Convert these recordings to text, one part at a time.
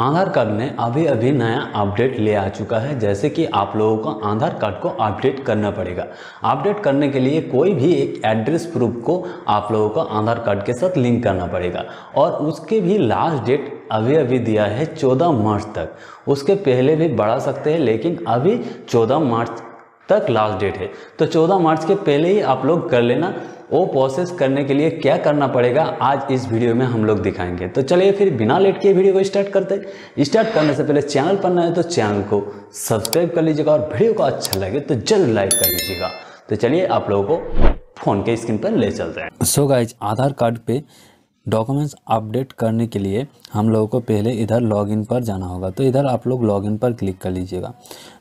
आधार card में अभी अभी नया अपडेट ले आ चुका है जैसे कि आप लोगों को आधार कार्ड को अपडेट करना पड़ेगा अपडेट करने के लिए कोई भी एक एड्रेस प्रूफ को आप लोगों को आधार कार्ड के साथ लिंक करना पड़ेगा और उसके भी लास्ट डेट अभी अभी दिया है 14 मार्च तक उसके पहले भी बढ़ा सकते हैं लेकिन अभी 14 मार्च तक लास्ट डेट है तो 14 मार्च के पहले ही आप लोग कर लेना वो प्रोसेस करने के लिए क्या करना पड़ेगा आज इस वीडियो में हम लोग दिखाएंगे तो चलिए फिर बिना लेट के वीडियो को स्टार्ट करते स्टार्ट करने से पहले चैनल पर नए तो चैनल को सब्सक्राइब कर लीजिएगा और वीडियो को अच्छा लगे तो जल्द लाइक कर लीजिएगा तो चलिए आप लोगों को फ़ोन के स्क्रीन पर ले चलते हैं so so guys Aadhaar card पे डॉक्यूमेंट्स अपडेट करने के लिए हम लोगों को पहले इधर लॉगिन पर जाना होगा तो इधर आप लोग लॉगिन पर क्लिक कर लीजिएगा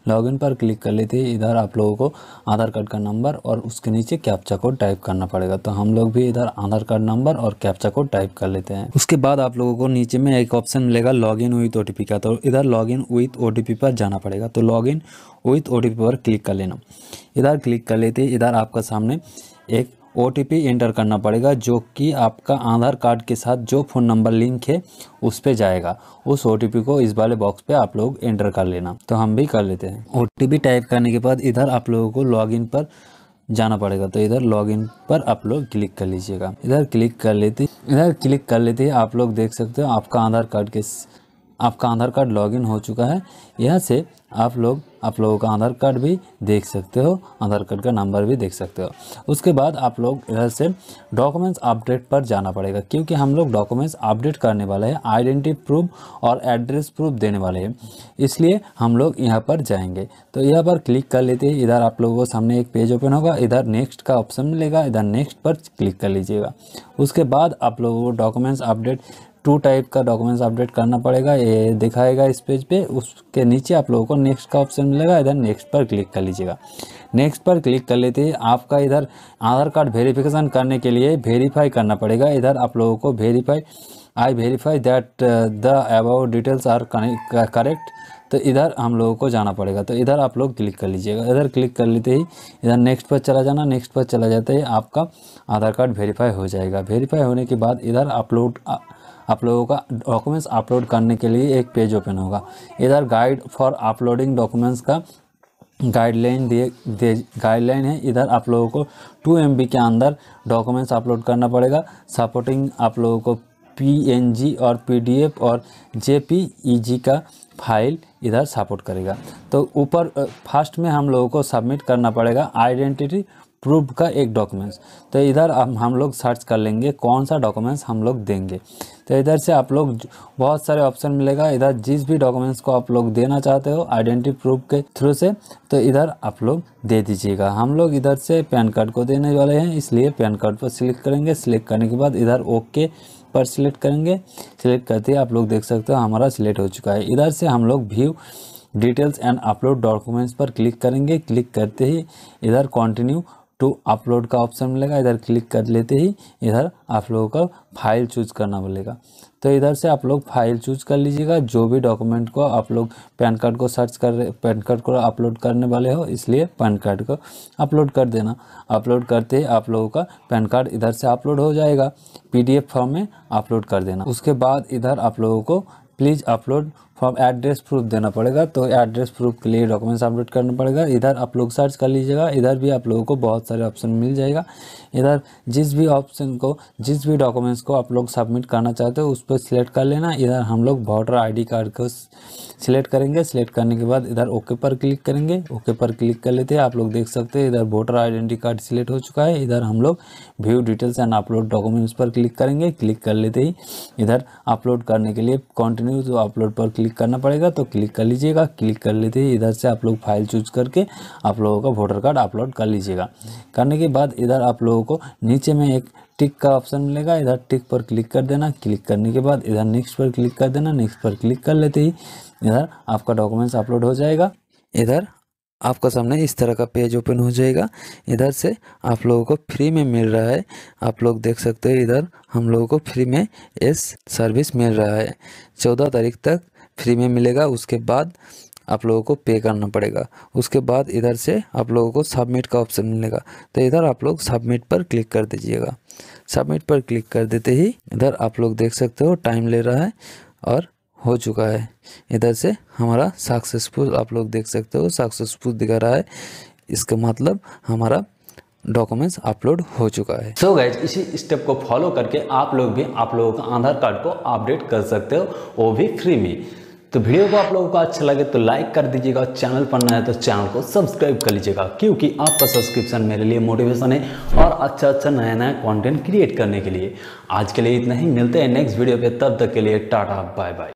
लॉगिन पर क्लिक कर लेते ही इधर आप लोगों को आधार कार्ड का नंबर और उसके नीचे कैप्चा कोड टाइप करना पड़ेगा तो हम लोग भी इधर आधार कार्ड नंबर और कैप्चा कोड टाइप कर लेते हैं उसके बाद आप लोगों को नीचे में एक ऑप्शन मिलेगा लॉग इन विथ ओ का तो इधर लॉग इन विथ ओ पर जाना पड़ेगा तो लॉग इन विथ ओ पर क्लिक कर लेना इधर क्लिक कर लेते ही इधर आपका सामने एक ओ एंटर करना पड़ेगा जो कि आपका आधार कार्ड के साथ जो फ़ोन नंबर लिंक है उस पर जाएगा उस ओ को इस वाले बॉक्स पे आप लोग एंटर कर लेना तो हम भी कर लेते हैं ओ टाइप करने के बाद इधर आप लोगों को लॉगिन पर जाना पड़ेगा तो इधर लॉगिन पर आप लोग क्लिक कर लीजिएगा इधर क्लिक कर लेते इधर क्लिक कर लेते आप लोग देख सकते हो आपका आधार कार्ड के आपका आधार कार्ड लॉगिन हो चुका है यहाँ से आप लोग आप लोगों का आधार कार्ड भी देख सकते हो आधार कार्ड का नंबर भी देख सकते हो उसके बाद आप लोग इधर से डॉक्यूमेंट्स अपडेट पर जाना पड़ेगा क्योंकि हम लोग डॉक्यूमेंट्स अपडेट करने वाले हैं आइडेंटिटी प्रूफ और एड्रेस प्रूफ देने वाले हैं इसलिए हम लोग यहाँ पर जाएंगे तो यहाँ पर क्लिक कर लेते हैं इधर आप लोगों को सामने एक पेज ओपन होगा इधर नेक्स्ट का ऑप्शन मिलेगा इधर नेक्स्ट पर क्लिक कर लीजिएगा उसके बाद आप लोगों को डॉक्यूमेंट्स अपडेट टू टाइप का डॉक्यूमेंट्स अपडेट करना पड़ेगा ये दिखाएगा इस पेज पे उसके नीचे आप लोगों को नेक्स्ट का ऑप्शन मिलेगा इधर नेक्स्ट पर क्लिक कर लीजिएगा नेक्स्ट पर क्लिक कर लेते हैं आपका इधर आधार कार्ड वेरिफिकेशन करने के लिए वेरीफाई करना पड़ेगा इधर आप लोगों को verify I verify that the above details are correct तो इधर हम लोगों को जाना पड़ेगा तो इधर आप लोग क्लिक कर लीजिएगा इधर क्लिक कर लेते ही इधर नेक्स्ट पर चला जाना नेक्स्ट पर चला जाते ही आपका आधार कार्ड वेरीफाई हो जाएगा वेरीफाई होने के बाद इधर आप आप लोगों का डॉक्यूमेंट्स अपलोड करने के लिए एक पेज ओपन होगा इधर गाइड फॉर अपलोडिंग डॉक्यूमेंट्स का गाइडलाइन दिए गाइडलाइन है इधर आप लोगों को टू एम के अंदर डॉक्यूमेंट्स अपलोड करना पड़ेगा सपोर्टिंग आप लोगों को पी और पी और जे e का फाइल इधर सपोर्ट करेगा तो ऊपर फर्स्ट में हम लोगों को सबमिट करना पड़ेगा आइडेंटिटी प्रूफ का एक डॉक्यूमेंट्स तो इधर हम हम लोग सर्च कर लेंगे कौन सा डॉक्यूमेंट्स हम लोग देंगे तो इधर से आप लोग बहुत सारे ऑप्शन मिलेगा इधर जिस भी डॉक्यूमेंट्स को आप लोग देना चाहते हो आइडेंटिटी प्रूफ के थ्रू से तो इधर आप लोग दे दीजिएगा हम लोग इधर से पैन कार्ड को देने वाले हैं इसलिए पैन कार्ड पर सिलेक्ट करेंगे सिलेक्ट करने के बाद इधर ओके पर सिलेक्ट करेंगे सिलेक्ट करते ही आप लोग देख सकते हो हमारा सिलेक्ट हो चुका है इधर से हम लोग view details and upload documents पर क्लिक करेंगे क्लिक करते ही इधर कंटिन्यू टू अपलोड का ऑप्शन मिलेगा इधर क्लिक कर लेते ही इधर आप लोगों का फाइल चूज करना मिलेगा तो इधर से आप लोग फाइल चूज कर लीजिएगा जो भी डॉक्यूमेंट को आप लोग पैन कार्ड को सर्च कर रहे पैन कार्ड को अपलोड करने वाले हो इसलिए पैन कार्ड को अपलोड कर देना अपलोड करते ही आप लोगों का पैन कार्ड इधर से अपलोड हो जाएगा पीडीएफ फॉर्म में अपलोड कर देना उसके बाद इधर आप लोगों को please upload form address proof देना पड़ेगा तो एड्रेस प्रूफ के लिए डॉक्यूमेंट्स अपलोड करना पड़ेगा इधर आप लोग सर्च कर लीजिएगा इधर भी आप लोगों को बहुत सारे ऑप्शन मिल जाएगा इधर जिस भी ऑप्शन को जिस भी डॉक्यूमेंट्स को आप लोग सबमिट करना चाहते हो उस पर सिलेक्ट कर लेना इधर हम लोग वोटर आई कार्ड को सिलेक्ट करेंगे सिलेक्ट करने के बाद इधर ओके पर क्लिक करेंगे ओके पर क्लिक कर लेते हैं आप लोग देख सकते हैं इधर वोटर आइडेंटी कार्ड सिलेक्ट हो चुका है इधर हम लोग view details and upload documents पर क्लिक करेंगे क्लिक कर लेते ही इधर अपलोड करने के लिए कंटिन्यू अपलोड पर क्लिक क्लिक करना पड़ेगा तो क्लिक कर लीजिएगा क्लिक कर लेते ही इधर से आप लोग फाइल चूज करके आप लोगों का वोटर कार्ड अपलोड कर लीजिएगा करने के बाद इधर आप लोगों को नीचे में एक टिक का ऑप्शन मिलेगा इधर टिक पर क्लिक कर देना क्लिक करने के बाद इधर नेक्स्ट पर क्लिक कर देना नेक्स्ट पर क्लिक कर लेते ही इधर आपका डॉक्यूमेंट्स अपलोड हो जाएगा इधर आपका सामने इस तरह का पेज ओपन हो जाएगा इधर से आप लोगों को फ्री में मिल रहा है आप लोग देख सकते हो इधर हम लोगों को फ्री में इस सर्विस मिल रहा है चौदह तारीख तक फ्री में मिलेगा उसके बाद आप लोगों को पे करना पड़ेगा उसके बाद इधर से आप लोगों को सबमिट का ऑप्शन मिलेगा तो इधर आप लोग सबमिट पर क्लिक कर दीजिएगा सबमिट पर क्लिक कर देते ही इधर आप लोग देख सकते हो टाइम ले रहा है और हो चुका है इधर से हमारा सक्सेसफुल आप लोग देख सकते हो सक्सेसफुल दिखा रहा है इसका मतलब हमारा डॉक्यूमेंट्स अपलोड हो चुका है सो so गैज इसी स्टेप को फॉलो करके आप लोग भी आप लोगों का आधार कार्ड को अपडेट कर सकते हो वो भी फ्री में तो वीडियो को आप लोगों को अच्छा लगे तो लाइक कर दीजिएगा चैनल पर नया है तो चैनल को सब्सक्राइब कर लीजिएगा क्योंकि आपका सब्सक्रिप्शन मेरे लिए मोटिवेशन है और अच्छा अच्छा नया नया कंटेंट क्रिएट करने के लिए आज के लिए इतना ही मिलते हैं नेक्स्ट वीडियो पे तब तक के लिए टाटा बाय बाय